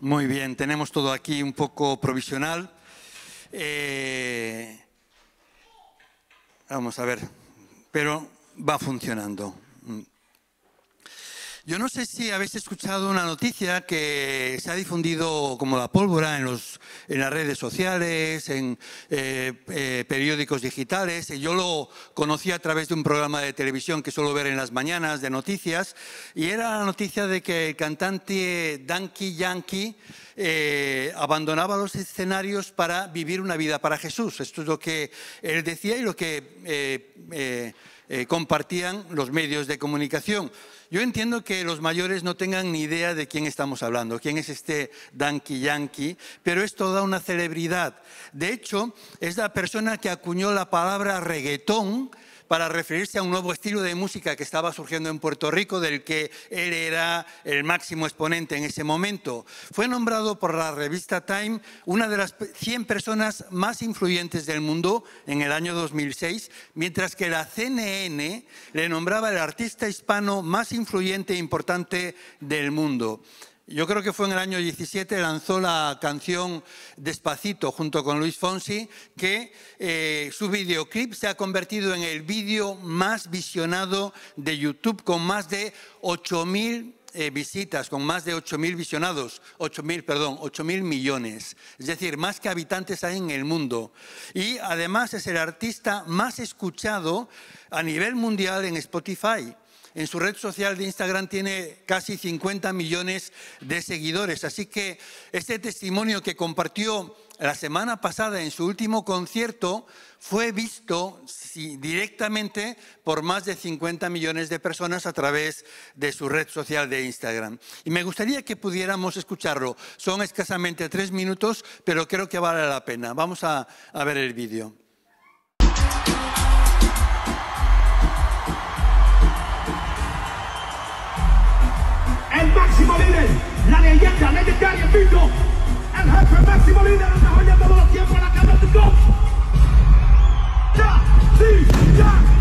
Muy bien, tenemos todo aquí un poco provisional. Eh, vamos a ver, pero va funcionando. Yo no sé si habéis escuchado una noticia que se ha difundido como la pólvora en, las redes sociales, en eh, eh, periódicos digitales. Yo lo conocí a través de un programa de televisión que suelo ver en las mañanas de noticias. Y era la noticia de que el cantante Danky Yankee eh, abandonaba los escenarios para vivir una vida para Jesús. Esto es lo que él decía y lo que compartían los medios de comunicación. Yo entiendo que los mayores no tengan ni idea de quién estamos hablando, quién es este Danky Yankee, pero es toda una celebridad. De hecho, es la persona que acuñó la palabra reggaetón para referirse a un nuevo estilo de música que estaba surgiendo en Puerto Rico, del que él era el máximo exponente en ese momento. Fue nombrado por la revista Time una de las 100 personas más influyentes del mundo en el año 2006, mientras que la CNN le nombraba el artista hispano más influyente e importante del mundo yo creo que fue en el año 17, lanzó la canción Despacito junto con Luis Fonsi, que eh, su videoclip se ha convertido en el vídeo más visionado de YouTube, con más de 8.000 eh, visitas, con más de 8.000 visionados, 8.000, perdón, 8.000 millones. Es decir, más que habitantes hay en el mundo. Y además es el artista más escuchado a nivel mundial en Spotify en su red social de Instagram tiene casi 50 millones de seguidores. Así que este testimonio que compartió la semana pasada en su último concierto fue visto directamente por más de 50 millones de personas a través de su red social de Instagram. Y me gustaría que pudiéramos escucharlo. Son escasamente tres minutos, pero creo que vale la pena. Vamos a, a ver el vídeo. líder, la leyenda legendaria Vito, el jefe máximo líder, está Molines, todo los tiempos en la cama de ¡Ya! ¡Sí! ¡Ya!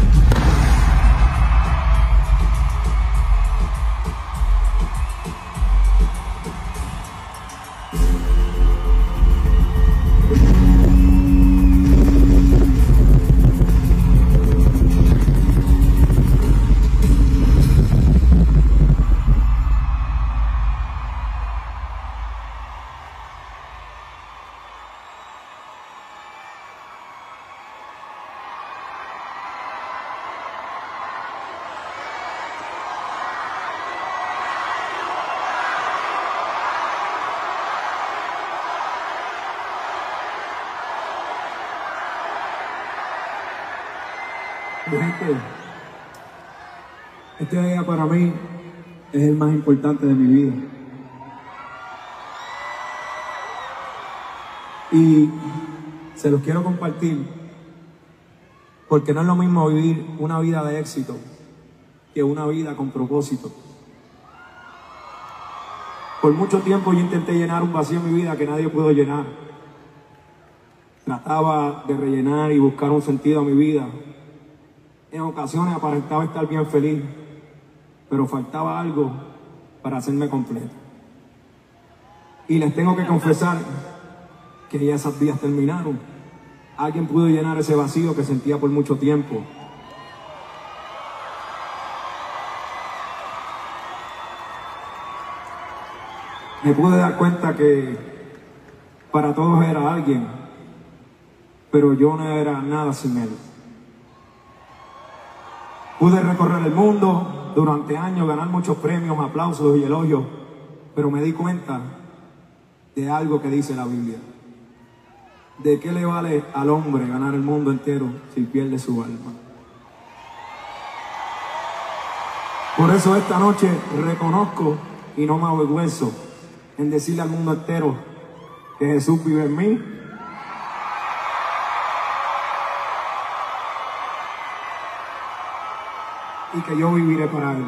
gente, este día para mí es el más importante de mi vida. Y se los quiero compartir porque no es lo mismo vivir una vida de éxito que una vida con propósito. Por mucho tiempo yo intenté llenar un vacío en mi vida que nadie pudo llenar. Trataba de rellenar y buscar un sentido a mi vida, ocasiones aparentaba estar bien feliz, pero faltaba algo para hacerme completo. Y les tengo que confesar que ya esas días terminaron. Alguien pudo llenar ese vacío que sentía por mucho tiempo. Me pude dar cuenta que para todos era alguien, pero yo no era nada sin él. Pude recorrer el mundo durante años, ganar muchos premios, aplausos y elogios, pero me di cuenta de algo que dice la Biblia. ¿De qué le vale al hombre ganar el mundo entero si pierde su alma? Por eso esta noche reconozco y no me avergüenzo en decirle al mundo entero que Jesús vive en mí que yo viviré para Él.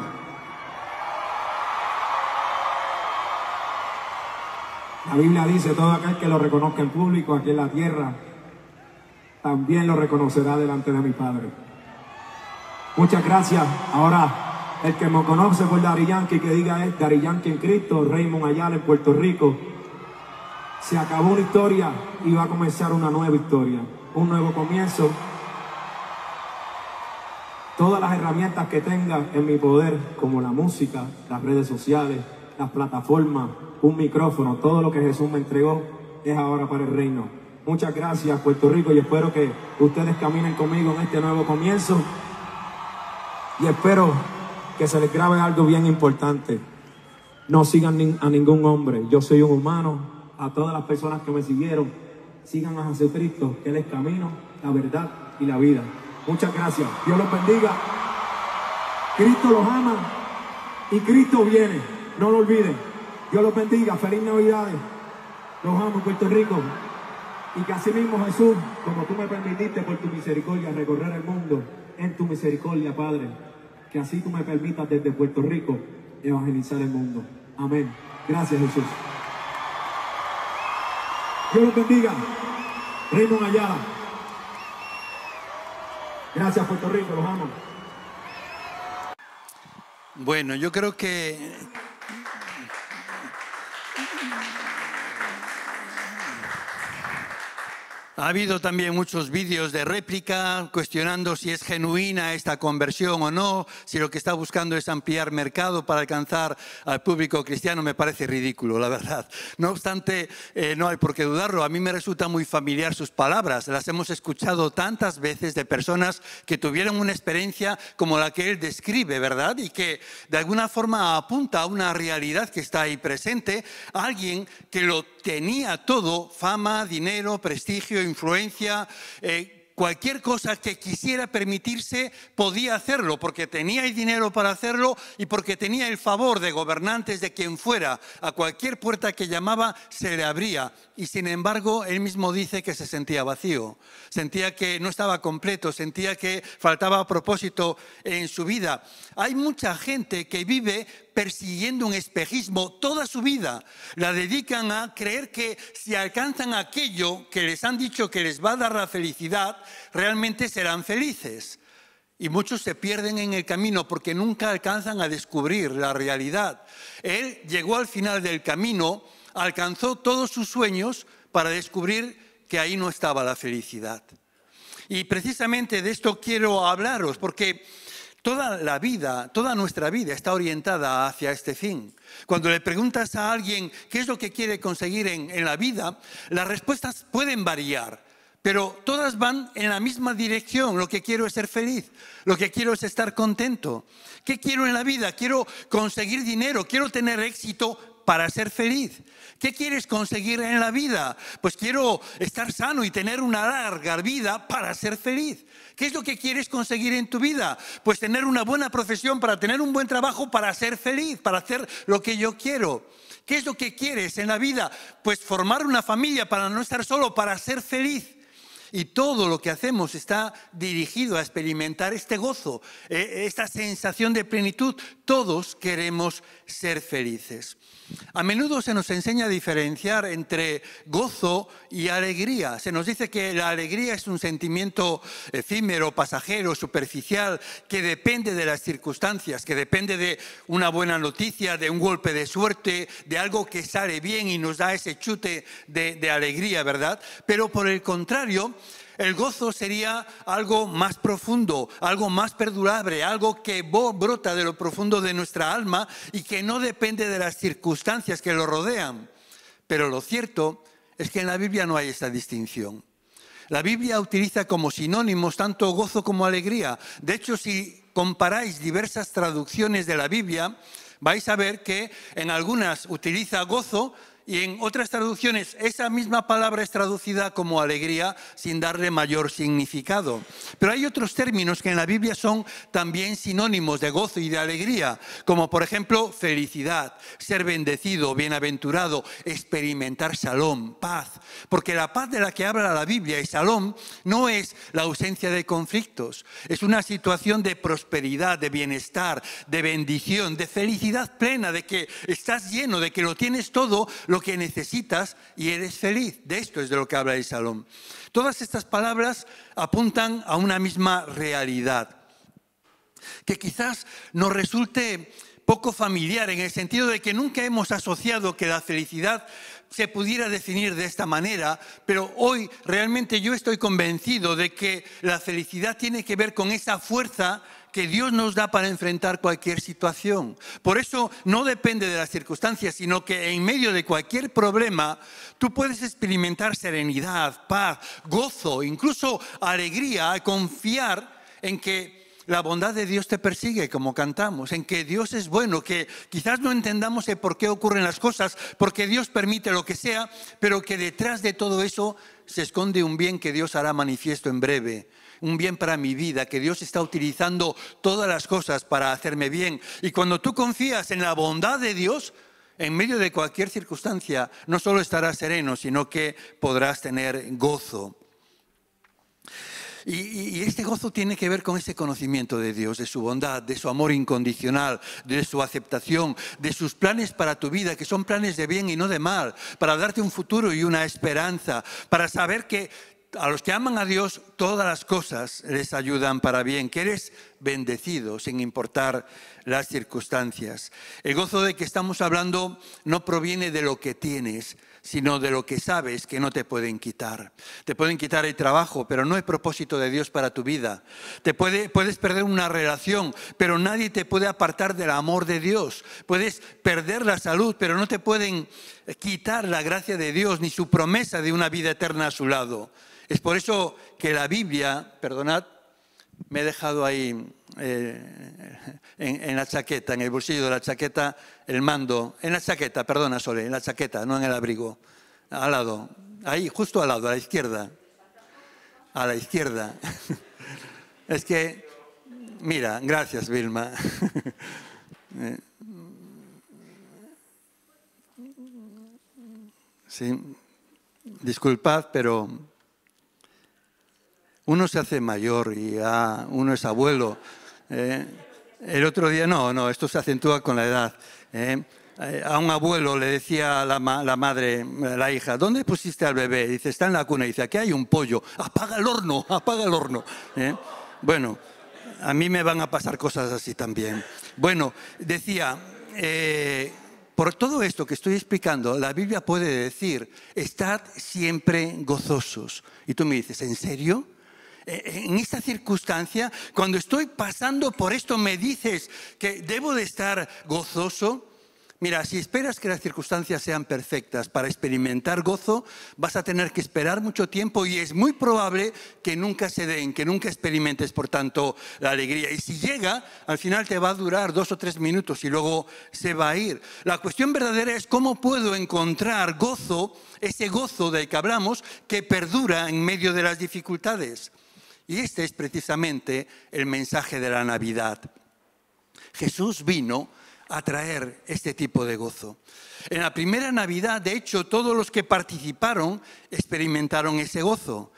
La Biblia dice, todo aquel que lo reconozca en público aquí en la tierra, también lo reconocerá delante de mi Padre. Muchas gracias. Ahora, el que me conoce por Dari Yankee, que diga es Dari Yankee en Cristo, Raymond Ayala en Puerto Rico. Se acabó una historia y va a comenzar una nueva historia, un nuevo comienzo todas las herramientas que tenga en mi poder, como la música, las redes sociales, las plataformas, un micrófono, todo lo que Jesús me entregó es ahora para el reino. Muchas gracias Puerto Rico y espero que ustedes caminen conmigo en este nuevo comienzo y espero que se les grabe algo bien importante. No sigan a ningún hombre, yo soy un humano, a todas las personas que me siguieron, sigan a Jesucristo, que Él es camino, la verdad y la vida. Muchas gracias. Dios los bendiga. Cristo los ama y Cristo viene. No lo olviden. Dios los bendiga. Feliz Navidades. Los amo, Puerto Rico. Y que así mismo, Jesús, como tú me permitiste por tu misericordia recorrer el mundo, en tu misericordia, Padre, que así tú me permitas desde Puerto Rico evangelizar el mundo. Amén. Gracias, Jesús. Dios los bendiga. Raymond Ayala. Gracias Puerto Rico, los amo. Bueno, yo creo que Ha habido también muchos vídeos de réplica cuestionando si es genuina esta conversión o no, si lo que está buscando es ampliar mercado para alcanzar al público cristiano. Me parece ridículo, la verdad. No obstante, eh, no hay por qué dudarlo. A mí me resulta muy familiar sus palabras. Las hemos escuchado tantas veces de personas que tuvieron una experiencia como la que él describe, ¿verdad? Y que de alguna forma apunta a una realidad que está ahí presente. Alguien que lo tenía todo, fama, dinero, prestigio, influencia, eh, cualquier cosa que quisiera permitirse podía hacerlo, porque tenía el dinero para hacerlo y porque tenía el favor de gobernantes de quien fuera. A cualquier puerta que llamaba se le abría y sin embargo él mismo dice que se sentía vacío, sentía que no estaba completo, sentía que faltaba propósito en su vida. Hay mucha gente que vive persiguiendo un espejismo toda su vida, la dedican a creer que si alcanzan aquello que les han dicho que les va a dar la felicidad, realmente serán felices. Y muchos se pierden en el camino porque nunca alcanzan a descubrir la realidad. Él llegó al final del camino alcanzó todos sus sueños para descubrir que ahí no estaba la felicidad. Y precisamente de esto quiero hablaros, porque toda la vida, toda nuestra vida está orientada hacia este fin. Cuando le preguntas a alguien qué es lo que quiere conseguir en, en la vida, las respuestas pueden variar. Pero todas van en la misma dirección. Lo que quiero es ser feliz. Lo que quiero es estar contento. ¿Qué quiero en la vida? Quiero conseguir dinero. Quiero tener éxito para ser feliz. ¿Qué quieres conseguir en la vida? Pues quiero estar sano y tener una larga vida para ser feliz. ¿Qué es lo que quieres conseguir en tu vida? Pues tener una buena profesión, para tener un buen trabajo, para ser feliz, para hacer lo que yo quiero. ¿Qué es lo que quieres en la vida? Pues formar una familia para no estar solo, para ser feliz. Y todo lo que hacemos está dirigido a experimentar este gozo, eh, esta sensación de plenitud. Todos queremos ser felices. A menudo se nos enseña a diferenciar entre gozo y alegría. Se nos dice que la alegría es un sentimiento efímero, pasajero, superficial, que depende de las circunstancias, que depende de una buena noticia, de un golpe de suerte, de algo que sale bien y nos da ese chute de, alegría, ¿verdad? Pero por el contrario, el gozo sería algo más profundo, algo más perdurable, algo que brota de lo profundo de nuestra alma y que no depende de las circunstancias que lo rodean. Pero lo cierto es que en la Biblia no hay esta distinción. La Biblia utiliza como sinónimos tanto gozo como alegría. De hecho, si comparáis diversas traducciones de la Biblia, vais a ver que en algunas utiliza gozo y en otras traducciones esa misma palabra es traducida como alegría sin darle mayor significado. Pero hay otros términos que en la Biblia son también sinónimos de gozo y de alegría, como por ejemplo felicidad, ser bendecido, bienaventurado, experimentar salón, paz. Porque la paz de la que habla la Biblia y salón no es la ausencia de conflictos, es una situación de prosperidad, de bienestar, de bendición, de felicidad plena, de que estás lleno, de que lo tienes todo, lo que necesitas y eres feliz. De esto es de lo que habla el Salón. Todas estas palabras apuntan a una misma realidad, que quizás nos resulte poco familiar en el sentido de que nunca hemos asociado que la felicidad se pudiera definir de esta manera, pero hoy realmente yo estoy convencido de que la felicidad tiene que ver con esa fuerza que Dios nos da para enfrentar cualquier situación. Por eso no depende de las circunstancias, sino que en medio de cualquier problema tú puedes experimentar serenidad, paz, gozo, incluso alegría al confiar en que la bondad de Dios te persigue, como cantamos, en que Dios es bueno, que quizás no entendamos el por qué ocurren las cosas, porque Dios permite lo que sea, pero que detrás de todo eso se esconde un bien que Dios hará manifiesto en breve un bien para mi vida, que Dios está utilizando todas las cosas para hacerme bien. Y cuando tú confías en la bondad de Dios, en medio de cualquier circunstancia, no solo estarás sereno, sino que podrás tener gozo. Y, este gozo tiene que ver con ese conocimiento de Dios, de su bondad, de su amor incondicional, de su aceptación, de sus planes para tu vida, que son planes de bien y no de mal, para darte un futuro y una esperanza, para saber que a los que aman a Dios, todas las cosas les ayudan para bien, que eres bendecido sin importar las circunstancias. El gozo de que estamos hablando no proviene de lo que tienes, sino de lo que sabes que no te pueden quitar. Te pueden quitar el trabajo, pero no es propósito de Dios para tu vida. Te puedes perder una relación, pero nadie te puede apartar del amor de Dios. Puedes perder la salud, pero no te pueden quitar la gracia de Dios ni su promesa de una vida eterna a su lado. Es por eso que la Biblia, perdonad, me he dejado ahí eh, en, en, la chaqueta, en el bolsillo de la chaqueta, el mando. En la chaqueta, perdona, Sole, en la chaqueta, no en el abrigo. Al lado, ahí, justo al lado, a la izquierda. A la izquierda. Es que, mira, gracias, Vilma. Sí, disculpad, pero uno se hace mayor y ah, uno es abuelo. Eh. el otro día, no, no, esto se acentúa con la edad. Eh. a un abuelo le decía la, la, madre, la hija, ¿dónde pusiste al bebé? Dice, está en la cuna. Dice, aquí hay un pollo. Apaga el horno, apaga el horno. Eh. bueno, a mí me van a pasar cosas así también. Bueno, decía, por todo esto que estoy explicando, la Biblia puede decir, estad siempre gozosos. Y tú me dices, ¿en serio? Eh, eh, en esta circunstancia, cuando estoy pasando por esto, me dices que debo de estar gozoso. Mira, si esperas que las circunstancias sean perfectas para experimentar gozo, vas a tener que esperar mucho tiempo y es muy probable que nunca se den, que nunca experimentes, por tanto, la alegría. Y si llega, al final te va a durar dos o tres minutos y luego se va a ir. La cuestión verdadera es cómo puedo encontrar gozo, ese gozo del que hablamos, que perdura en medio de las dificultades. Y este es precisamente el mensaje de la Navidad. Jesús vino a traer este tipo de gozo. En la primera Navidad, de hecho, todos los que participaron experimentaron ese gozo.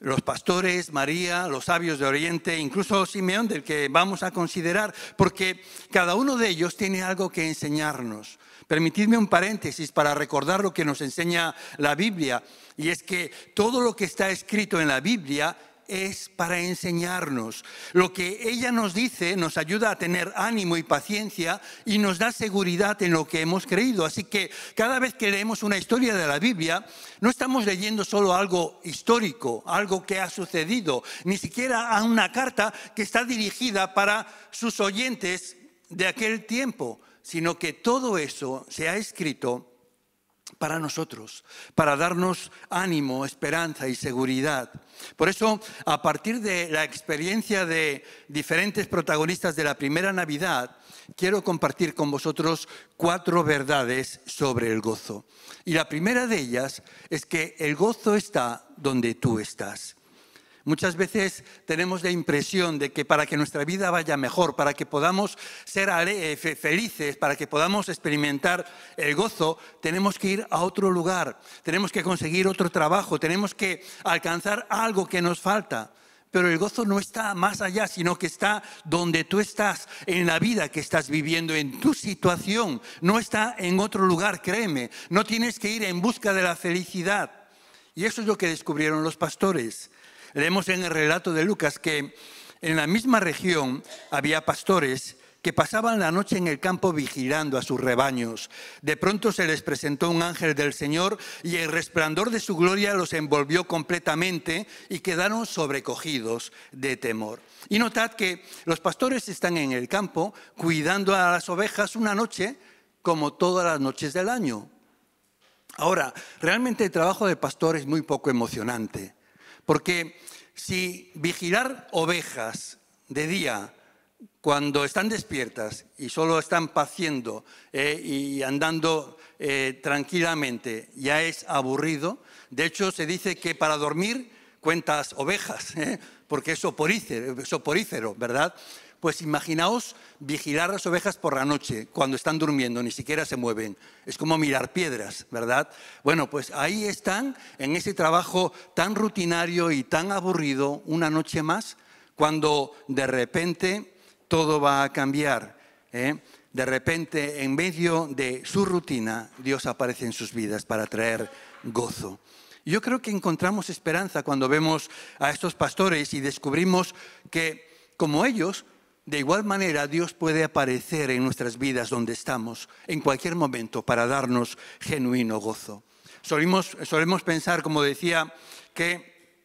Los pastores, María, los sabios de Oriente, incluso Simeón, del que vamos a considerar, porque cada uno de ellos tiene algo que enseñarnos. Permitidme un paréntesis para recordar lo que nos enseña la Biblia, y es que todo lo que está escrito en la Biblia es para enseñarnos. Lo que ella nos dice nos ayuda a tener ánimo y paciencia y nos da seguridad en lo que hemos creído. Así que cada vez que leemos una historia de la Biblia, no estamos leyendo solo algo histórico, algo que ha sucedido, ni siquiera a una carta que está dirigida para sus oyentes de aquel tiempo, sino que todo eso se ha escrito para nosotros, para darnos ánimo, esperanza y seguridad. Por eso, a partir de la experiencia de diferentes protagonistas de la primera Navidad, quiero compartir con vosotros cuatro verdades sobre el gozo. Y la primera de ellas es que el gozo está donde tú estás. Muchas veces tenemos la impresión de que para que nuestra vida vaya mejor, para que podamos ser eh, felices, para que podamos experimentar el gozo, tenemos que ir a otro lugar, tenemos que conseguir otro trabajo, tenemos que alcanzar algo que nos falta. Pero el gozo no está más allá, sino que está donde tú estás, en la vida que estás viviendo, en tu situación. No está en otro lugar, créeme. No tienes que ir en busca de la felicidad. Y eso es lo que descubrieron los pastores. Leemos en el relato de Lucas que en la misma región había pastores que pasaban la noche en el campo vigilando a sus rebaños. De pronto se les presentó un ángel del Señor y el resplandor de su gloria los envolvió completamente y quedaron sobrecogidos de temor. Y notad que los pastores están en el campo cuidando a las ovejas una noche como todas las noches del año. Ahora, realmente el trabajo de pastor es muy poco emocionante. Porque si vigilar ovejas de día, cuando están despiertas y solo están paciendo eh, y andando eh, tranquilamente, ya es aburrido. De hecho, se dice que para dormir cuentas ovejas, ¿eh? porque es soporífero, ¿verdad? Pues imaginaos vigilar las ovejas por la noche, cuando están durmiendo, ni siquiera se mueven. Es como mirar piedras, ¿verdad? Bueno, pues ahí están, en ese trabajo tan rutinario y tan aburrido, una noche más, cuando de repente todo va a cambiar. ¿eh? De repente, en medio de su rutina, Dios aparece en sus vidas para traer gozo. Yo creo que encontramos esperanza cuando vemos a estos pastores y descubrimos que, como ellos, de igual manera, Dios puede aparecer en nuestras vidas donde estamos, en cualquier momento, para darnos genuino gozo. Solemos, solemos pensar, como decía, que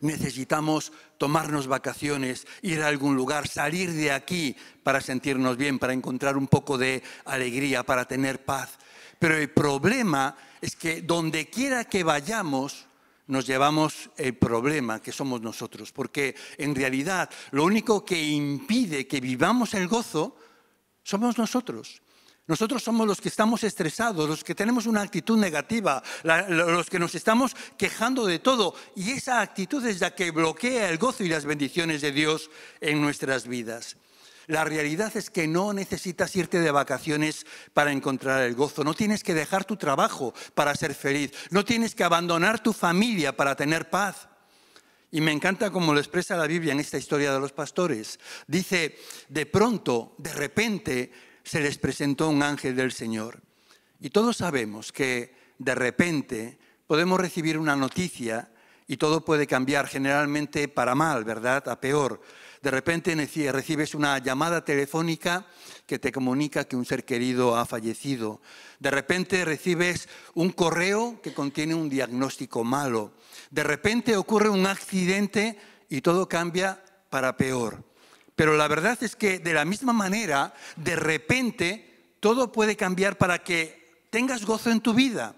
necesitamos tomarnos vacaciones, ir a algún lugar, salir de aquí para sentirnos bien, para encontrar un poco de alegría, para tener paz. Pero el problema es que donde quiera que vayamos, nos llevamos el problema que somos nosotros, porque en realidad lo único que impide que vivamos el gozo somos nosotros. Nosotros somos los que estamos estresados, los que tenemos una actitud negativa, los que nos estamos quejando de todo. Y esa actitud es la que bloquea el gozo y las bendiciones de Dios en nuestras vidas. La realidad es que no necesitas irte de vacaciones para encontrar el gozo, no tienes que dejar tu trabajo para ser feliz, no tienes que abandonar tu familia para tener paz. Y me encanta cómo lo expresa la Biblia en esta historia de los pastores. Dice, de pronto, de repente, se les presentó un ángel del Señor. Y todos sabemos que de repente podemos recibir una noticia y todo puede cambiar, generalmente para mal, ¿verdad? A peor de repente recibes una llamada telefónica que te comunica que un ser querido ha fallecido. De repente recibes un correo que contiene un diagnóstico malo. De repente ocurre un accidente y todo cambia para peor. Pero la verdad es que de la misma manera, de repente, todo puede cambiar para que tengas gozo en tu vida.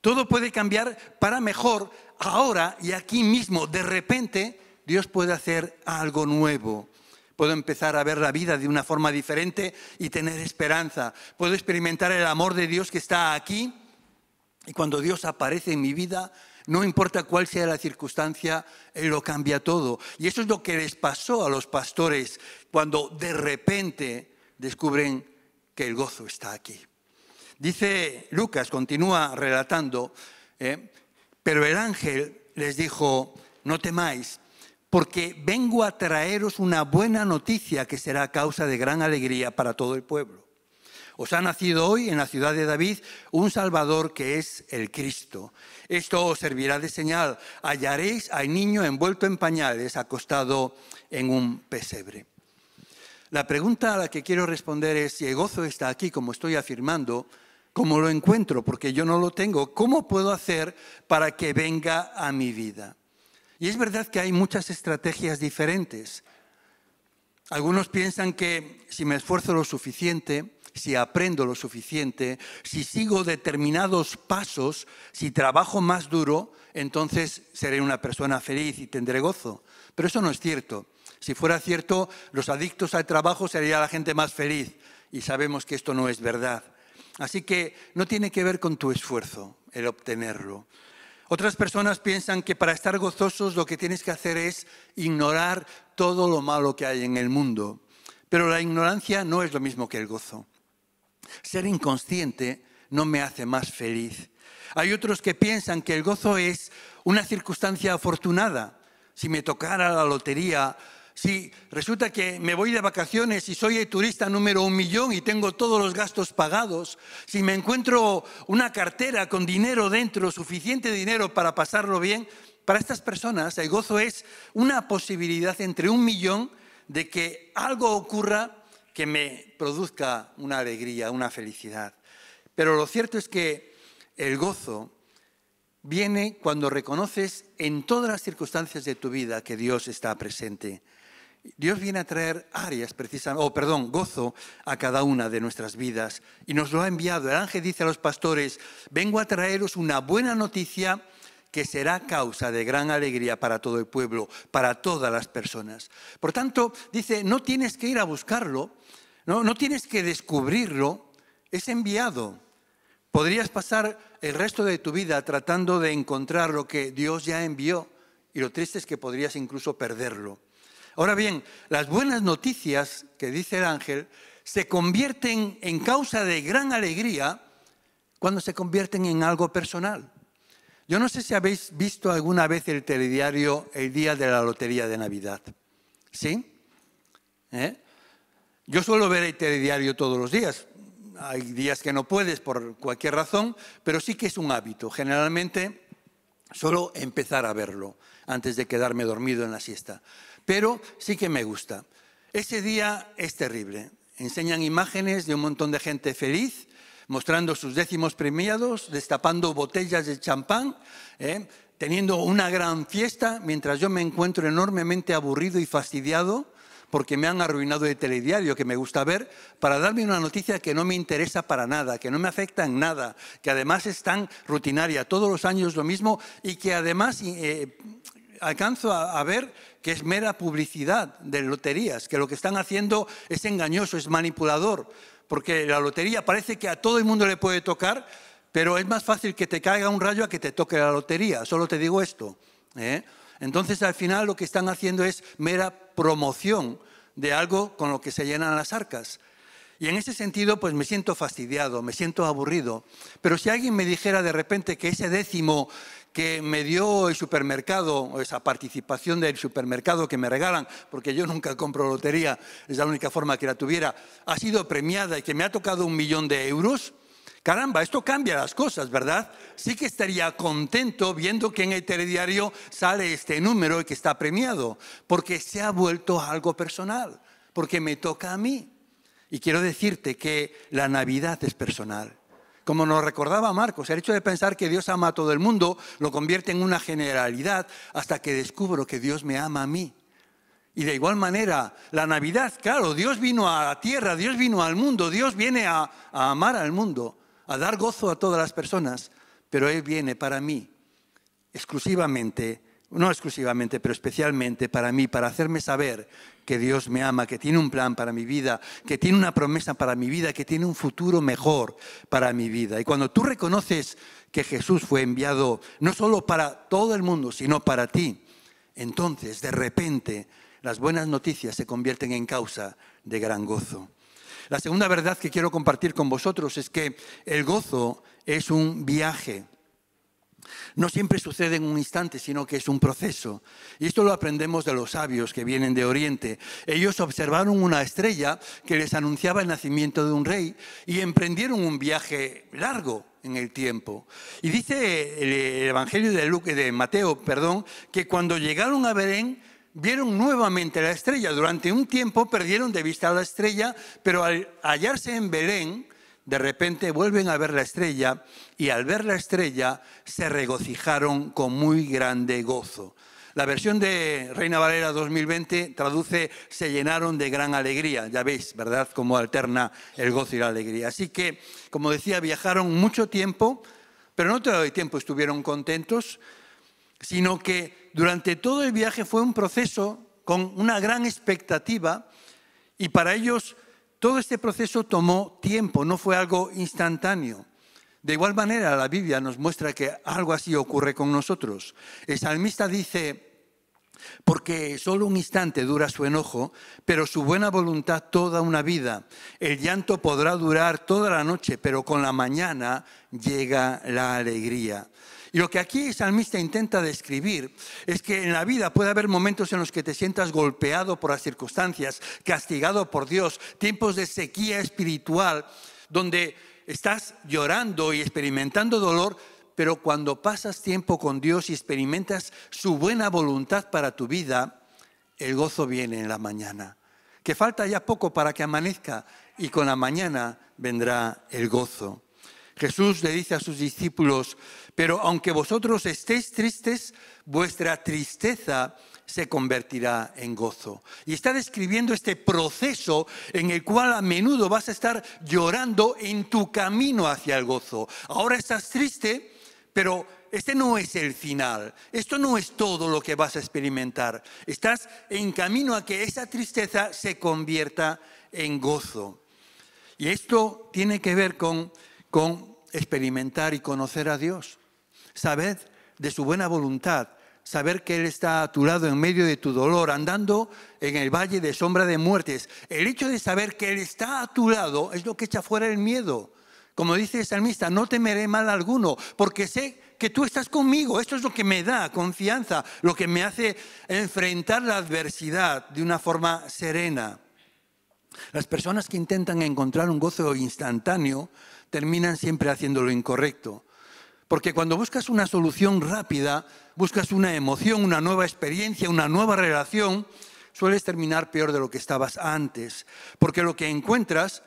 Todo puede cambiar para mejor ahora y aquí mismo. De repente, Dios puede hacer algo nuevo. Puedo empezar a ver la vida de una forma diferente y tener esperanza. Puedo experimentar el amor de Dios que está aquí. Y cuando Dios aparece en mi vida, no importa cuál sea la circunstancia, Él lo cambia todo. Y eso es lo que les pasó a los pastores cuando de repente descubren que el gozo está aquí. Dice Lucas, continúa relatando, eh, pero el ángel les dijo, no temáis, porque vengo a traeros una buena noticia que será causa de gran alegría para todo el pueblo. Os ha nacido hoy en la ciudad de David un Salvador que es el Cristo. Esto os servirá de señal. Hallaréis al niño envuelto en pañales, acostado en un pesebre. La pregunta a la que quiero responder es si el gozo está aquí, como estoy afirmando, ¿cómo lo encuentro? Porque yo no lo tengo. ¿Cómo puedo hacer para que venga a mi vida? Y es verdad que hay muchas estrategias diferentes. Algunos piensan que si me esfuerzo lo suficiente, si aprendo lo suficiente, si sigo determinados pasos, si trabajo más duro, entonces seré una persona feliz y tendré gozo. Pero eso no es cierto. Si fuera cierto, los adictos al trabajo sería la gente más feliz y sabemos que esto no es verdad. Así que no tiene que ver con tu esfuerzo el obtenerlo. Otras personas piensan que para estar gozosos lo que tienes que hacer es ignorar todo lo malo que hay en el mundo. Pero la ignorancia no es lo mismo que el gozo. Ser inconsciente no me hace más feliz. Hay otros que piensan que el gozo es una circunstancia afortunada. Si me tocara la lotería si resulta que me voy de vacaciones y soy el turista número un millón y tengo todos los gastos pagados, si me encuentro una cartera con dinero dentro, suficiente dinero para pasarlo bien, para estas personas el gozo es una posibilidad entre un millón de que algo ocurra que me produzca una alegría, una felicidad. Pero lo cierto es que el gozo viene cuando reconoces en todas las circunstancias de tu vida que Dios está presente. Dios viene a traer áreas, precisamente, o perdón, gozo a cada una de nuestras vidas y nos lo ha enviado. El ángel dice a los pastores, vengo a traeros una buena noticia que será causa de gran alegría para todo el pueblo, para todas las personas. Por tanto, dice, no tienes que ir a buscarlo, no, no tienes que descubrirlo, es enviado. Podrías pasar el resto de tu vida tratando de encontrar lo que Dios ya envió y lo triste es que podrías incluso perderlo. Ahora bien, las buenas noticias que dice el ángel se convierten en causa de gran alegría cuando se convierten en algo personal. Yo no sé si habéis visto alguna vez el telediario El Día de la Lotería de Navidad. ¿Sí? ¿Eh? Yo suelo ver el telediario todos los días. Hay días que no puedes por cualquier razón, pero sí que es un hábito. Generalmente solo empezar a verlo antes de quedarme dormido en la siesta pero sí que me gusta. Ese día es terrible. Enseñan imágenes de un montón de gente feliz, mostrando sus décimos premiados, destapando botellas de champán, ¿eh? teniendo una gran fiesta, mientras yo me encuentro enormemente aburrido y fastidiado porque me han arruinado el telediario que me gusta ver para darme una noticia que no me interesa para nada, que no me afecta en nada, que además es tan rutinaria, todos los años lo mismo y que además eh, alcanzo a, ver que es mera publicidad de loterías, que lo que están haciendo es engañoso, es manipulador, porque la lotería parece que a todo el mundo le puede tocar, pero es más fácil que te caiga un rayo a que te toque la lotería, solo te digo esto. ¿eh? Entonces al final lo que están haciendo es mera promoción de algo con lo que se llenan las arcas. Y en ese sentido, pues me siento fastidiado, me siento aburrido. Pero si alguien me dijera de repente que ese décimo que me dio el supermercado, esa participación del supermercado que me regalan, porque yo nunca compro lotería, es la única forma que la tuviera, ha sido premiada y que me ha tocado un millón de euros, Caramba, esto cambia las cosas, ¿verdad? Sí que estaría contento viendo que en el telediario sale este número y que está premiado, porque se ha vuelto algo personal, porque me toca a mí. Y quiero decirte que la Navidad es personal. Como nos recordaba Marcos, el hecho de pensar que Dios ama a todo el mundo lo convierte en una generalidad hasta que descubro que Dios me ama a mí. Y de igual manera, la Navidad, claro, Dios vino a la tierra, Dios vino al mundo, Dios viene a, a amar al mundo, a dar gozo a todas las personas, pero Él viene para mí exclusivamente no exclusivamente, pero especialmente para mí, para hacerme saber que Dios me ama, que tiene un plan para mi vida, que tiene una promesa para mi vida, que tiene un futuro mejor para mi vida. Y cuando tú reconoces que Jesús fue enviado no solo para todo el mundo, sino para ti, entonces de repente las buenas noticias se convierten en causa de gran gozo. La segunda verdad que quiero compartir con vosotros es que el gozo es un viaje no siempre sucede en un instante, sino que es un proceso. Y esto lo aprendemos de los sabios que vienen de Oriente. Ellos observaron una estrella que les anunciaba el nacimiento de un rey y emprendieron un viaje largo en el tiempo. Y dice el Evangelio de, Luke, de Mateo perdón, que cuando llegaron a Belén vieron nuevamente la estrella. Durante un tiempo perdieron de vista la estrella, pero al hallarse en Belén, de repente vuelven a ver la estrella y al ver la estrella se regocijaron con muy grande gozo. La versión de Reina Valera 2020 traduce se llenaron de gran alegría. Ya veis, ¿verdad? Cómo alterna el gozo y la alegría. Así que, como decía, viajaron mucho tiempo, pero no todo el tiempo estuvieron contentos, sino que durante todo el viaje fue un proceso con una gran expectativa y para ellos todo este proceso tomó tiempo, no fue algo instantáneo. De igual manera, la Biblia nos muestra que algo así ocurre con nosotros. El salmista dice, porque solo un instante dura su enojo, pero su buena voluntad toda una vida. El llanto podrá durar toda la noche, pero con la mañana llega la alegría. Y lo que aquí el salmista intenta describir es que en la vida puede haber momentos en los que te sientas golpeado por las circunstancias, castigado por Dios, tiempos de sequía espiritual, donde estás llorando y experimentando dolor, pero cuando pasas tiempo con Dios y experimentas su buena voluntad para tu vida, el gozo viene en la mañana. Que falta ya poco para que amanezca y con la mañana vendrá el gozo. Jesús le dice a sus discípulos, pero aunque vosotros estéis tristes, vuestra tristeza se convertirá en gozo. Y está describiendo este proceso en el cual a menudo vas a estar llorando en tu camino hacia el gozo. Ahora estás triste, pero este no es el final, esto no es todo lo que vas a experimentar. Estás en camino a que esa tristeza se convierta en gozo. Y esto tiene que ver con con experimentar y conocer a Dios, saber de su buena voluntad, saber que Él está a tu lado en medio de tu dolor, andando en el valle de sombra de muertes. El hecho de saber que Él está a tu lado es lo que echa fuera el miedo. Como dice el salmista, no temeré mal alguno, porque sé que tú estás conmigo. Esto es lo que me da confianza, lo que me hace enfrentar la adversidad de una forma serena. Las personas que intentan encontrar un gozo instantáneo terminan siempre haciendo lo incorrecto. Porque cuando buscas una solución rápida, buscas una emoción, una nueva experiencia, una nueva relación, sueles terminar peor de lo que estabas antes. Porque lo que encuentras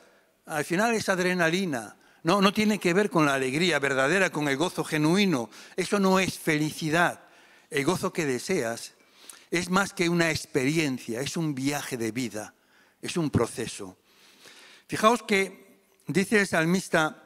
al final es adrenalina. No, no tiene que ver con la alegría verdadera, con el gozo genuino. Eso no es felicidad. El gozo que deseas es más que una experiencia, es un viaje de vida, es un proceso. Fijaos que Dice el salmista,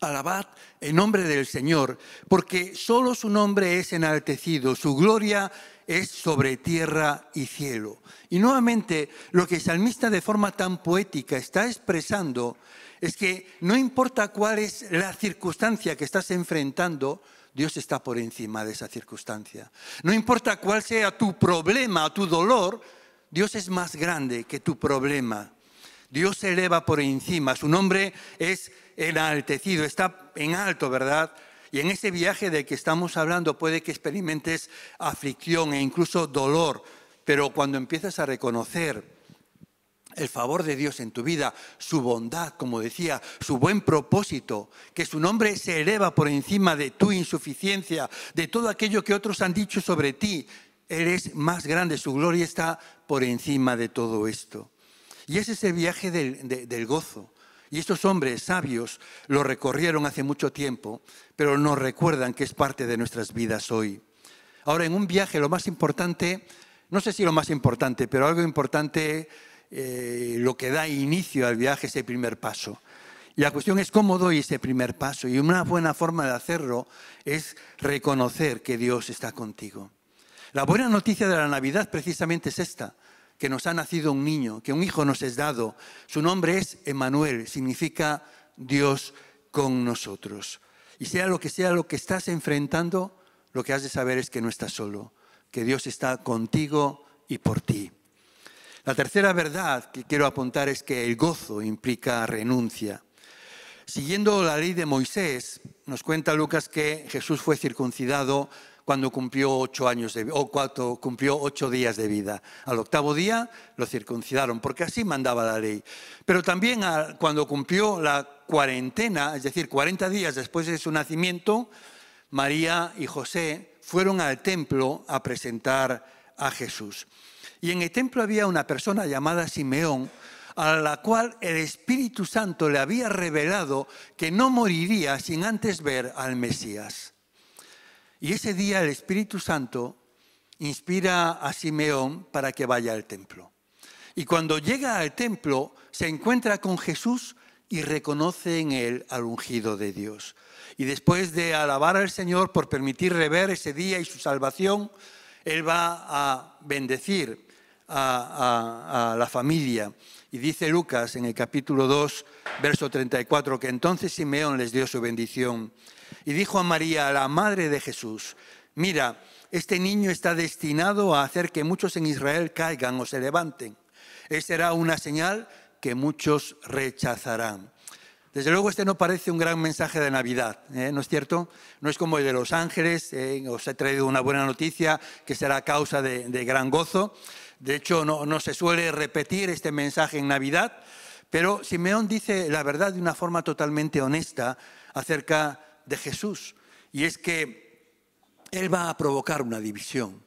alabad en nombre del Señor, porque solo su nombre es enaltecido, su gloria es sobre tierra y cielo. Y nuevamente, lo que el salmista de forma tan poética está expresando es que no importa cuál es la circunstancia que estás enfrentando, Dios está por encima de esa circunstancia. No importa cuál sea tu problema, tu dolor, Dios es más grande que tu problema, Dios se eleva por encima, su nombre es enaltecido, está en alto, ¿verdad? Y en ese viaje del que estamos hablando puede que experimentes aflicción e incluso dolor, pero cuando empiezas a reconocer el favor de Dios en tu vida, su bondad, como decía, su buen propósito, que su nombre se eleva por encima de tu insuficiencia, de todo aquello que otros han dicho sobre ti, eres más grande, su gloria está por encima de todo esto. Y ese es el viaje del, gozo. Y estos hombres sabios lo recorrieron hace mucho tiempo, pero nos recuerdan que es parte de nuestras vidas hoy. Ahora, en un viaje lo más importante, no sé si lo más importante, pero algo importante, eh, lo que da inicio al viaje es el primer paso. Y la cuestión es cómo doy ese primer paso. Y una buena forma de hacerlo es reconocer que Dios está contigo. La buena noticia de la Navidad precisamente es esta, que nos ha nacido un niño, que un hijo nos es dado. Su nombre es Emmanuel, significa Dios con nosotros. Y sea lo que sea lo que estás enfrentando, lo que has de saber es que no estás solo, que Dios está contigo y por ti. La tercera verdad que quiero apuntar es que el gozo implica renuncia. Siguiendo la ley de Moisés, nos cuenta Lucas que Jesús fue circuncidado cuando cumplió ocho, años de, o cuatro, cumplió ocho días de vida. Al octavo día lo circuncidaron, porque así mandaba la ley. Pero también cuando cumplió la cuarentena, es decir, cuarenta días después de su nacimiento, María y José fueron al templo a presentar a Jesús. Y en el templo había una persona llamada Simeón, a la cual el Espíritu Santo le había revelado que no moriría sin antes ver al Mesías. Y ese día el Espíritu Santo inspira a Simeón para que vaya al templo. Y cuando llega al templo, se encuentra con Jesús y reconoce en él al ungido de Dios. Y después de alabar al Señor por permitir rever ese día y su salvación, él va a bendecir a, a la familia. Y dice Lucas en el capítulo 2, verso 34, que entonces Simeón les dio su bendición y dijo a María, la madre de Jesús, mira, este niño está destinado a hacer que muchos en Israel caigan o se levanten. Esa será una señal que muchos rechazarán. Desde luego este no parece un gran mensaje de Navidad, ¿eh? ¿no es cierto? No es como el de los ángeles, ¿eh? os he traído una buena noticia que será causa de, gran gozo. De hecho, no, no, se suele repetir este mensaje en Navidad, pero Simeón dice la verdad de una forma totalmente honesta acerca de de Jesús, y es que Él va a provocar una división.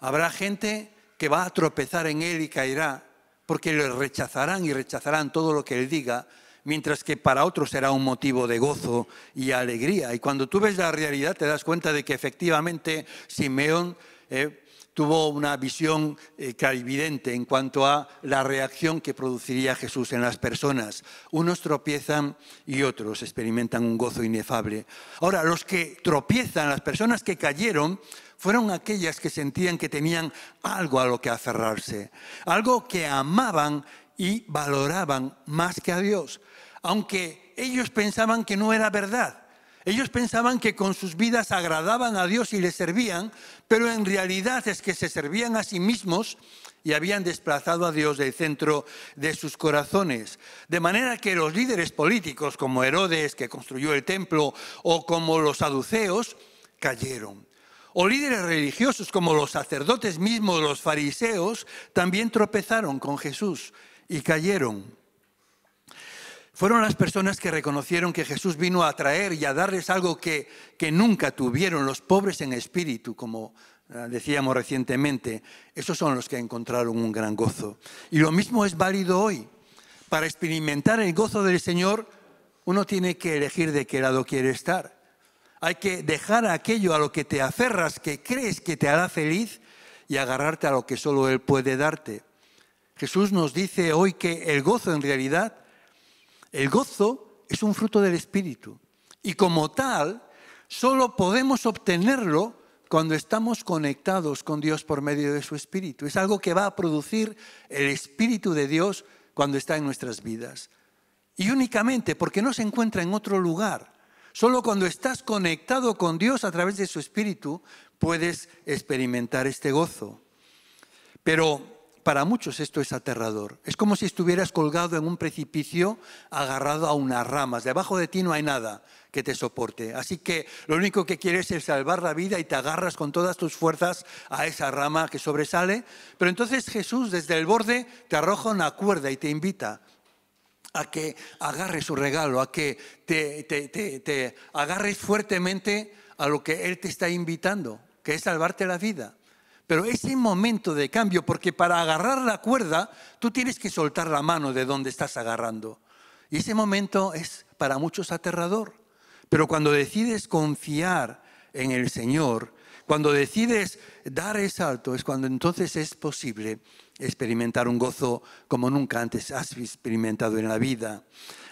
Habrá gente que va a tropezar en Él y caerá, porque le rechazarán y rechazarán todo lo que Él diga, mientras que para otros será un motivo de gozo y alegría. Y cuando tú ves la realidad te das cuenta de que efectivamente Simeón... Eh, tuvo una visión eh, clarividente en cuanto a la reacción que produciría Jesús en las personas. Unos tropiezan y otros experimentan un gozo inefable. Ahora, los que tropiezan, las personas que cayeron, fueron aquellas que sentían que tenían algo a lo que aferrarse, algo que amaban y valoraban más que a Dios, aunque ellos pensaban que no era verdad. Ellos pensaban que con sus vidas agradaban a Dios y le servían, pero en realidad es que se servían a sí mismos y habían desplazado a Dios del centro de sus corazones. De manera que los líderes políticos como Herodes, que construyó el templo, o como los saduceos, cayeron. O líderes religiosos como los sacerdotes mismos, los fariseos, también tropezaron con Jesús y cayeron fueron las personas que reconocieron que Jesús vino a traer y a darles algo que, que nunca tuvieron, los pobres en espíritu, como eh, decíamos recientemente. Esos son los que encontraron un gran gozo. Y lo mismo es válido hoy. Para experimentar el gozo del Señor, uno tiene que elegir de qué lado quiere estar. Hay que dejar aquello a lo que te aferras, que crees que te hará feliz, y agarrarte a lo que solo Él puede darte. Jesús nos dice hoy que el gozo en realidad el gozo es un fruto del Espíritu y como tal solo podemos obtenerlo cuando estamos conectados con Dios por medio de su Espíritu. Es algo que va a producir el Espíritu de Dios cuando está en nuestras vidas. Y únicamente porque no se encuentra en otro lugar. Solo cuando estás conectado con Dios a través de su Espíritu puedes experimentar este gozo. Pero para muchos esto es aterrador. Es como si estuvieras colgado en un precipicio agarrado a unas ramas. Debajo de ti no hay nada que te soporte. Así que lo único que quieres es salvar la vida y te agarras con todas tus fuerzas a esa rama que sobresale. Pero entonces Jesús desde el borde te arroja una cuerda y te invita a que agarres su regalo, a que te, te, te, agarres fuertemente a lo que Él te está invitando, que es salvarte la vida. Pero ese momento de cambio, porque para agarrar la cuerda tú tienes que soltar la mano de donde estás agarrando. Y ese momento es para muchos aterrador. Pero cuando decides confiar en el Señor, cuando decides dar el salto, es cuando entonces es posible experimentar un gozo como nunca antes has experimentado en la vida.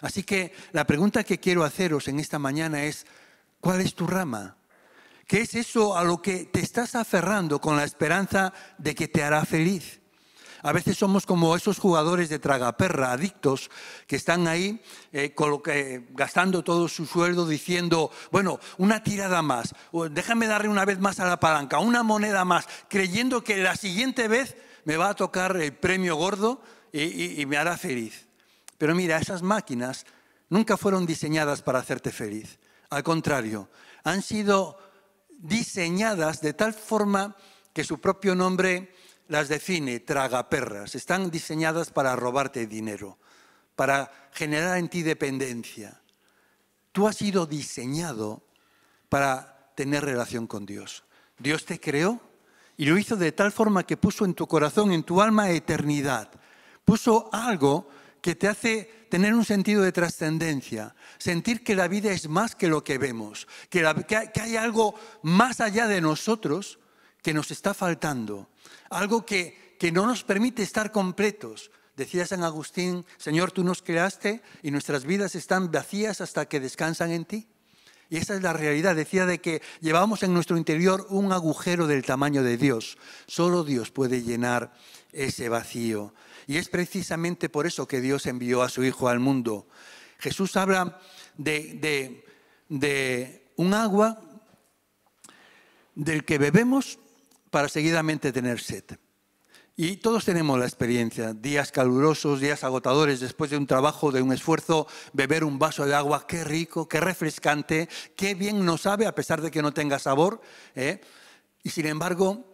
Así que la pregunta que quiero haceros en esta mañana es, ¿cuál es tu rama? ¿Qué es eso a lo que te estás aferrando con la esperanza de que te hará feliz? A veces somos como esos jugadores de tragaperra, adictos, que están ahí eh, eh, gastando todo su sueldo diciendo, bueno, una tirada más, déjame darle una vez más a la palanca, una moneda más, creyendo que la siguiente vez me va a tocar el premio gordo y me hará feliz. Pero mira, esas máquinas nunca fueron diseñadas para hacerte feliz. Al contrario, han sido diseñadas de tal forma que su propio nombre las define, tragaperras. Están diseñadas para robarte dinero, para generar en ti dependencia. Tú has sido diseñado para tener relación con Dios. Dios te creó y lo hizo de tal forma que puso en tu corazón, en tu alma, eternidad. Puso algo que te hace tener un sentido de trascendencia, sentir que la vida es más que lo que vemos, que, hay algo más allá de nosotros que nos está faltando, algo que, que no nos permite estar completos. Decía San Agustín, Señor, tú nos creaste y nuestras vidas están vacías hasta que descansan en ti. Y esa es la realidad. Decía de que llevamos en nuestro interior un agujero del tamaño de Dios. Solo Dios puede llenar ese vacío. Y es precisamente por eso que Dios envió a su Hijo al mundo. Jesús habla de, un agua del que bebemos para seguidamente tener sed. Y todos tenemos la experiencia, días calurosos, días agotadores, después de un trabajo, de un esfuerzo, beber un vaso de agua, qué rico, qué refrescante, qué bien nos sabe, a pesar de que no tenga sabor. ¿eh? Y sin embargo,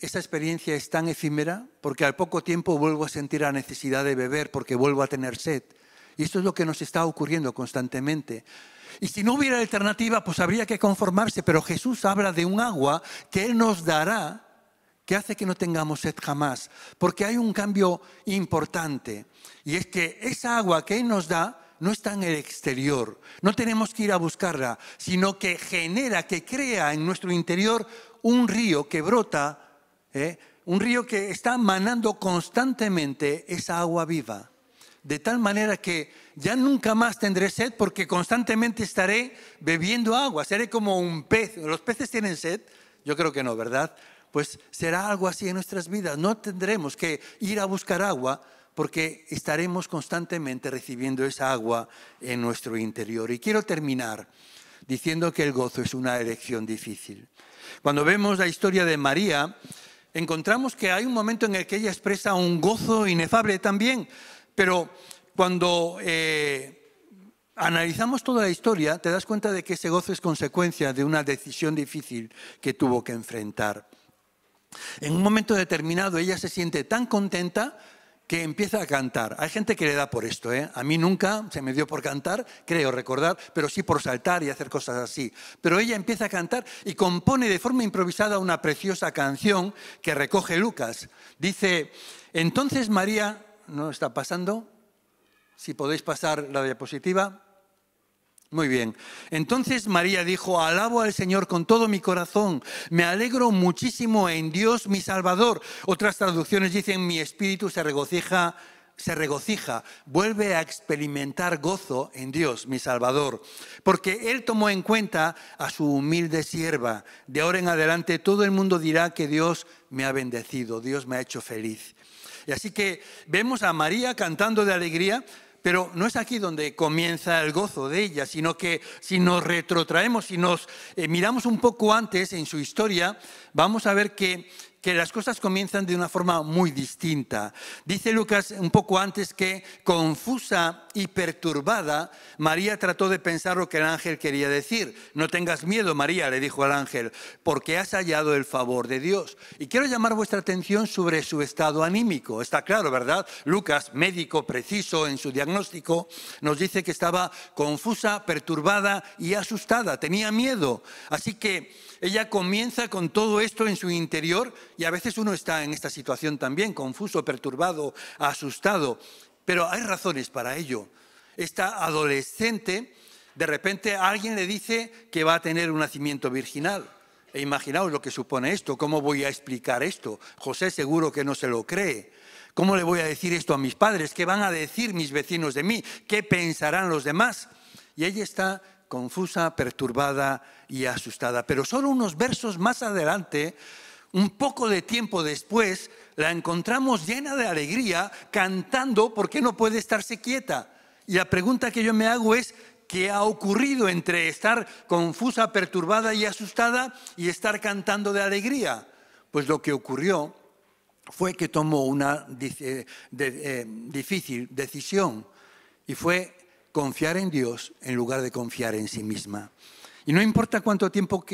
esa experiencia es tan efímera porque al poco tiempo vuelvo a sentir la necesidad de beber porque vuelvo a tener sed. Y esto es lo que nos está ocurriendo constantemente. Y si no hubiera alternativa, pues habría que conformarse, pero Jesús habla de un agua que Él nos dará que hace que no tengamos sed jamás, porque hay un cambio importante, y es que esa agua que Él nos da no está en el exterior, no tenemos que ir a buscarla, sino que genera, que crea en nuestro interior un río que brota ¿eh? un río que está manando constantemente esa agua viva, de tal manera que ya nunca más tendré sed porque constantemente estaré bebiendo agua, seré como un pez. ¿Los peces tienen sed? Yo creo que no, ¿verdad? Pues será algo así en nuestras vidas. No tendremos que ir a buscar agua porque estaremos constantemente recibiendo esa agua en nuestro interior. Y quiero terminar diciendo que el gozo es una elección difícil. Cuando vemos la historia de María, encontramos que hay un momento en el que ella expresa un gozo inefable también, pero cuando eh, analizamos toda la historia, te das cuenta de que ese gozo es consecuencia de una decisión difícil que tuvo que enfrentar. En un momento determinado ella se siente tan contenta que empieza a cantar. Hay gente que le da por esto, ¿eh? A mí nunca se me dio por cantar, creo recordar, pero sí por saltar y hacer cosas así. Pero ella empieza a cantar y compone de forma improvisada una preciosa canción que recoge Lucas. Dice, entonces María, ¿no está pasando? Si podéis pasar la diapositiva. Muy bien. Entonces María dijo, alabo al Señor con todo mi corazón, me alegro muchísimo en Dios mi Salvador. Otras traducciones dicen, mi espíritu se regocija, se regocija, vuelve a experimentar gozo en Dios mi Salvador, porque Él tomó en cuenta a su humilde sierva. De ahora en adelante todo el mundo dirá que Dios me ha bendecido, Dios me ha hecho feliz. Y así que vemos a María cantando de alegría, pero no es aquí donde comienza el gozo de ella, sino que si nos retrotraemos, si nos eh, miramos un poco antes en su historia, vamos a ver que que las cosas comienzan de una forma muy distinta. Dice Lucas un poco antes que, confusa y perturbada, María trató de pensar lo que el ángel quería decir. No tengas miedo, María, le dijo al ángel, porque has hallado el favor de Dios. Y quiero llamar vuestra atención sobre su estado anímico. Está claro, ¿verdad? Lucas, médico preciso en su diagnóstico, nos dice que estaba confusa, perturbada y asustada. Tenía miedo. Así que ella comienza con todo esto en su interior y a veces uno está en esta situación también, confuso, perturbado, asustado, pero hay razones para ello. Esta adolescente, de repente alguien le dice que va a tener un nacimiento virginal. E imaginaos lo que supone esto, cómo voy a explicar esto. José seguro que no se lo cree. ¿Cómo le voy a decir esto a mis padres? ¿Qué van a decir mis vecinos de mí? ¿Qué pensarán los demás? Y ella está confusa, perturbada y asustada. Pero solo unos versos más adelante un poco de tiempo después, la encontramos llena de alegría, cantando porque no puede estarse quieta. Y la pregunta que yo me hago es, ¿qué ha ocurrido entre estar confusa, perturbada y asustada y estar cantando de alegría? Pues lo que ocurrió fue que tomó una eh, difícil decisión y fue confiar en Dios en lugar de confiar en sí misma. Y no importa cuánto tiempo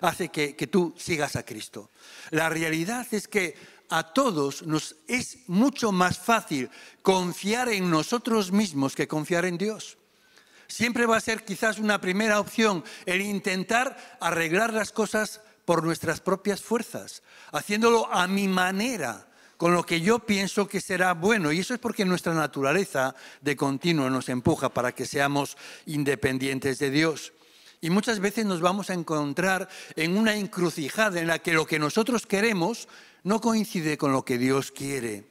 hace que, que tú sigas a Cristo. La realidad es que a todos nos es mucho más fácil confiar en nosotros mismos que confiar en Dios. Siempre va a ser quizás una primera opción el intentar arreglar las cosas por nuestras propias fuerzas, haciéndolo a mi manera, con lo que yo pienso que será bueno. Y eso es porque nuestra naturaleza de continuo nos empuja para que seamos independientes de Dios. Y muchas veces nos vamos a encontrar en una encrucijada en la que lo que nosotros queremos no coincide con lo que Dios quiere.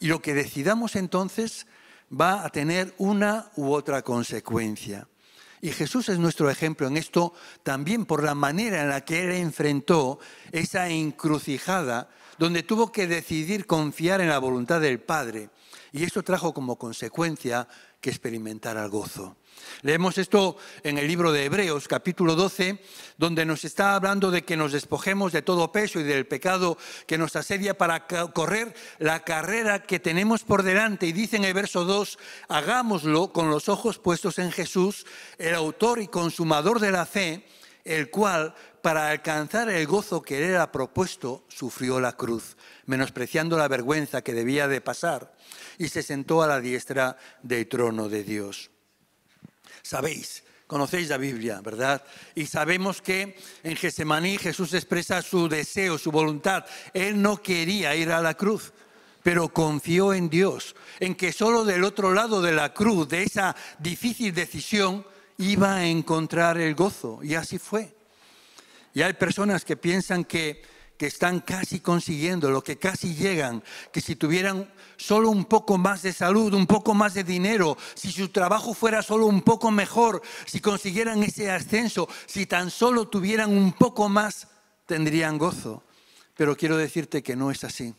Y lo que decidamos entonces va a tener una u otra consecuencia. Y Jesús es nuestro ejemplo en esto también por la manera en la que él enfrentó esa encrucijada donde tuvo que decidir confiar en la voluntad del Padre. Y esto trajo como consecuencia que experimentara el gozo. Leemos esto en el libro de Hebreos, capítulo 12, donde nos está hablando de que nos despojemos de todo peso y del pecado que nos asedia para correr la carrera que tenemos por delante. Y dice en el verso 2, hagámoslo con los ojos puestos en Jesús, el autor y consumador de la fe, el cual, para alcanzar el gozo que le era propuesto, sufrió la cruz, menospreciando la vergüenza que debía de pasar, y se sentó a la diestra del trono de Dios sabéis, conocéis la Biblia, ¿verdad? Y sabemos que en Getsemaní Jesús expresa su deseo, su voluntad. Él no quería ir a la cruz, pero confió en Dios, en que solo del otro lado de la cruz, de esa difícil decisión, iba a encontrar el gozo. Y así fue. Y hay personas que piensan que que están casi consiguiendo, lo que casi llegan, que si tuvieran solo un poco más de salud, un poco más de dinero, si su trabajo fuera solo un poco mejor, si consiguieran ese ascenso, si tan solo tuvieran un poco más, tendrían gozo. Pero quiero decirte que no es así.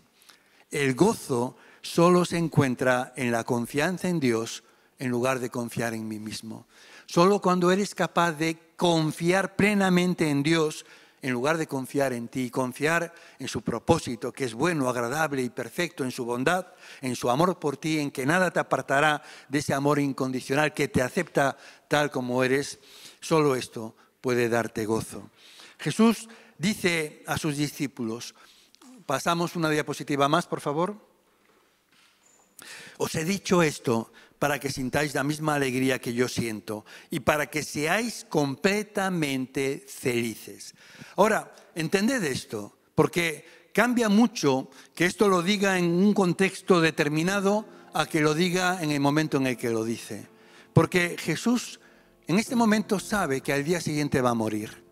El gozo solo se encuentra en la confianza en Dios en lugar de confiar en mí mismo. Solo cuando eres capaz de confiar plenamente en Dios, en lugar de confiar en ti y confiar en su propósito, que es bueno, agradable y perfecto, en su bondad, en su amor por ti, en que nada te apartará de ese amor incondicional que te acepta tal como eres, solo esto puede darte gozo. Jesús dice a sus discípulos, pasamos una diapositiva más, por favor. Os he dicho esto para que sintáis la misma alegría que yo siento y para que seáis completamente felices. Ahora, entended esto, porque cambia mucho que esto lo diga en un contexto determinado a que lo diga en el momento en el que lo dice. Porque Jesús en este momento sabe que al día siguiente va a morir.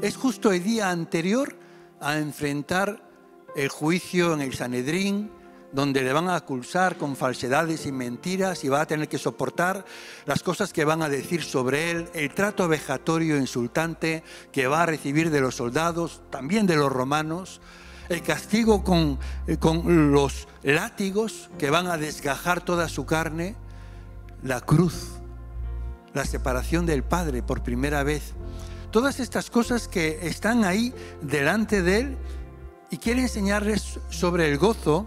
Es justo el día anterior a enfrentar el juicio en el Sanedrín, donde le van a acusar con falsedades y mentiras y va a tener que soportar las cosas que van a decir sobre él, el trato vejatorio e insultante que va a recibir de los soldados, también de los romanos, el castigo con, eh, con los látigos que van a desgajar toda su carne, la cruz, la separación del Padre por primera vez. Todas estas cosas que están ahí delante de él y quiere enseñarles sobre el gozo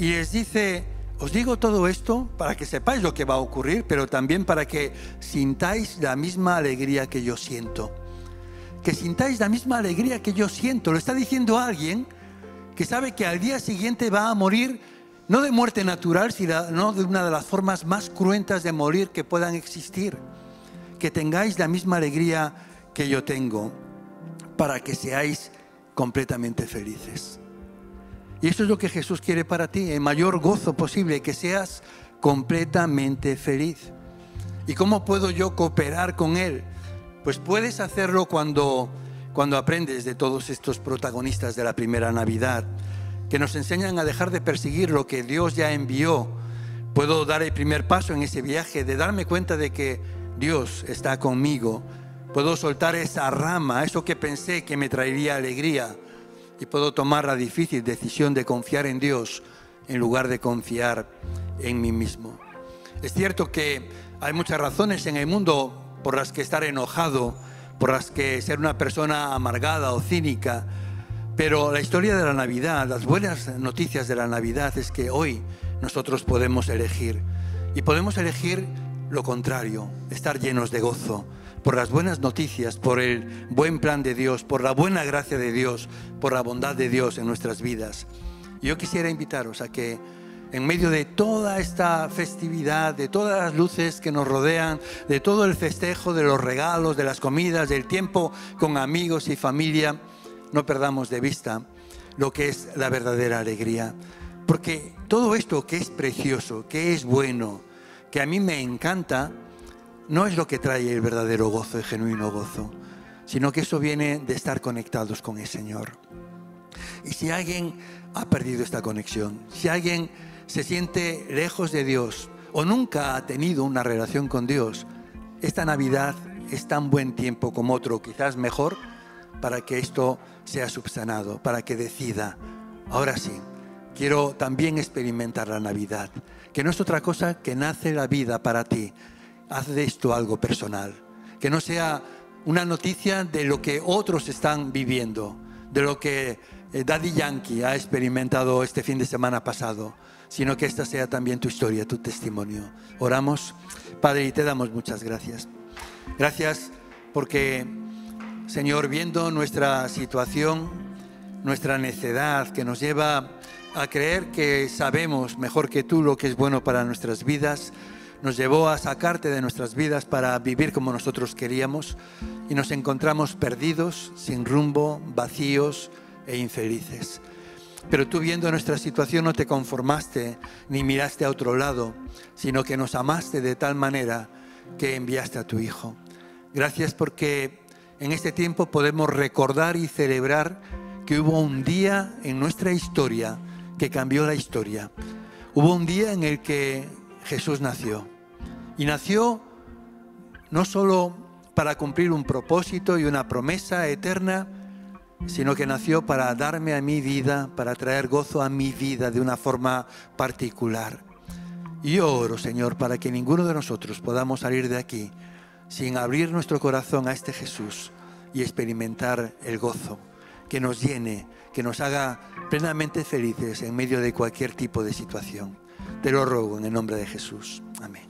y les dice, os digo todo esto para que sepáis lo que va a ocurrir, pero también para que sintáis la misma alegría que yo siento. Que sintáis la misma alegría que yo siento. Lo está diciendo alguien que sabe que al día siguiente va a morir, no de muerte natural, sino de una de las formas más cruentas de morir que puedan existir. Que tengáis la misma alegría que yo tengo, para que seáis completamente felices. Y eso es lo que Jesús quiere para ti, el mayor gozo posible, que seas completamente feliz. ¿Y cómo puedo yo cooperar con Él? Pues puedes hacerlo cuando, cuando aprendes de todos estos protagonistas de la primera Navidad, que nos enseñan a dejar de perseguir lo que Dios ya envió. Puedo dar el primer paso en ese viaje de darme cuenta de que Dios está conmigo. Puedo soltar esa rama, eso que pensé que me traería alegría y puedo tomar la difícil decisión de confiar en Dios en lugar de confiar en mí mismo. Es cierto que hay muchas razones en el mundo por las que estar enojado, por las que ser una persona amargada o cínica, pero la historia de la Navidad, las buenas noticias de la Navidad es que hoy nosotros podemos elegir y podemos elegir lo contrario, estar llenos de gozo, por las buenas noticias, por el buen plan de Dios, por la buena gracia de Dios, por la bondad de Dios en nuestras vidas. Yo quisiera invitaros a que en medio de toda esta festividad, de todas las luces que nos rodean, de todo el festejo, de los regalos, de las comidas, del tiempo con amigos y familia, no perdamos de vista lo que es la verdadera alegría. Porque todo esto que es precioso, que es bueno, que a mí me encanta, no es lo que trae el verdadero gozo, el genuino gozo, sino que eso viene de estar conectados con el Señor. Y si alguien ha perdido esta conexión, si alguien se siente lejos de Dios o nunca ha tenido una relación con Dios, esta Navidad es tan buen tiempo como otro, quizás mejor, para que esto sea subsanado, para que decida, ahora sí, quiero también experimentar la Navidad, que no es otra cosa que nace la vida para ti, haz de esto algo personal, que no sea una noticia de lo que otros están viviendo, de lo que eh, Daddy Yankee ha experimentado este fin de semana pasado, sino que esta sea también tu historia, tu testimonio. Oramos, Padre, y te damos muchas gracias. Gracias porque, Señor, viendo nuestra situación, nuestra necedad que nos lleva a creer que sabemos mejor que tú lo que es bueno para nuestras vidas, nos llevó a sacarte de nuestras vidas para vivir como nosotros queríamos y nos encontramos perdidos, sin rumbo, vacíos e infelices. Pero tú viendo nuestra situación no te conformaste ni miraste a otro lado, sino que nos amaste de tal manera que enviaste a tu Hijo. Gracias porque en este tiempo podemos recordar y celebrar que hubo un día en nuestra historia que cambió la historia. Hubo un día en el que Jesús nació. Y nació no solo para cumplir un propósito y una promesa eterna, sino que nació para darme a mi vida, para traer gozo a mi vida de una forma particular. Y yo oro, Señor, para que ninguno de nosotros podamos salir de aquí sin abrir nuestro corazón a este Jesús y experimentar el gozo que nos llene, que nos haga plenamente felices en medio de cualquier tipo de situación te lo ruego en el nombre de Jesús. Amén.